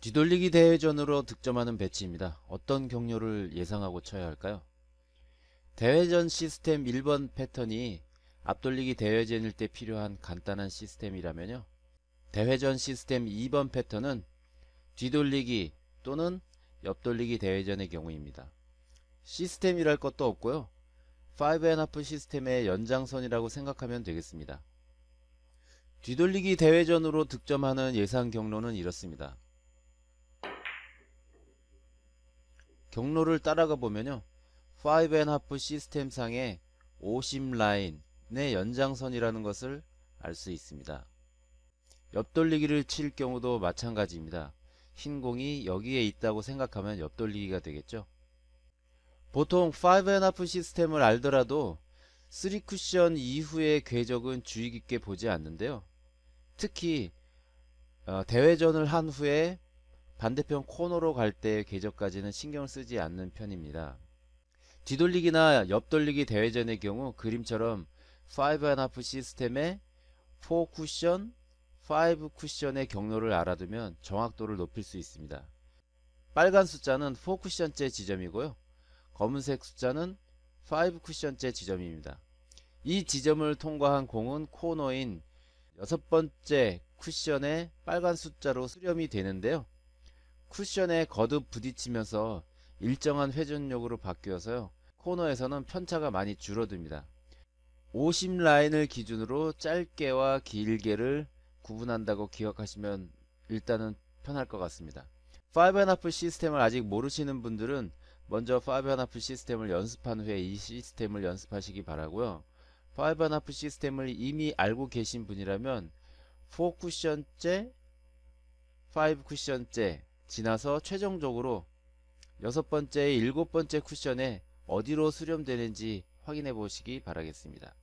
뒤돌리기 대회전으로 득점하는 배치입니다. 어떤 경로를 예상하고 쳐야 할까요? 대회전 시스템 1번 패턴이 앞돌리기 대회전일 때 필요한 간단한 시스템이라면요. 대회전 시스템 2번 패턴은 뒤돌리기 또는 옆돌리기 대회전의 경우입니다. 시스템이랄 것도 없고요. 5&하프 시스템의 연장선이라고 생각하면 되겠습니다. 뒤돌리기 대회전으로 득점하는 예상 경로는 이렇습니다. 경로를 따라가 보면요. 5 h a 프 시스템상의 50라인의 연장선이라는 것을 알 수 있습니다. 옆돌리기를 칠 경우도 마찬가지입니다. 흰 공이 여기에 있다고 생각하면 옆돌리기가 되겠죠. 보통 5 h a 프 시스템을 알더라도 3쿠션 이후의 궤적은 주의 깊게 보지 않는데요. 특히 어, 대회전을 한 후에 반대편 코너로 갈 때의 궤적까지는 신경 쓰지 않는 편입니다. 뒤돌리기나 옆돌리기 대회전의 경우 그림처럼 5.5 시스템의 4 쿠션, 5 쿠션의 경로를 알아두면 정확도를 높일 수 있습니다. 빨간 숫자는 4 쿠션째 지점이고요. 검은색 숫자는 5 쿠션째 지점입니다. 이 지점을 통과한 공은 코너인 여섯 번째 쿠션의 빨간 숫자로 수렴이 되는데요. 쿠션에 거듭 부딪히면서 일정한 회전력으로 바뀌어서요. 코너에서는 편차가 많이 줄어듭니다. 50 라인을 기준으로 짧게와 길게를 구분한다고 기억하시면 일단은 편할 것 같습니다. 5&F 시스템을 아직 모르시는 분들은 먼저 5&F 시스템을 연습한 후에 이 시스템을 연습하시기 바라고요. 5&F 시스템을 이미 알고 계신 분이라면 4쿠션째, 5쿠션째 지나서 최종적으로 여섯 번째, 일곱 번째 쿠션에 어디로 수렴되는지 확인해 보시기 바라겠습니다.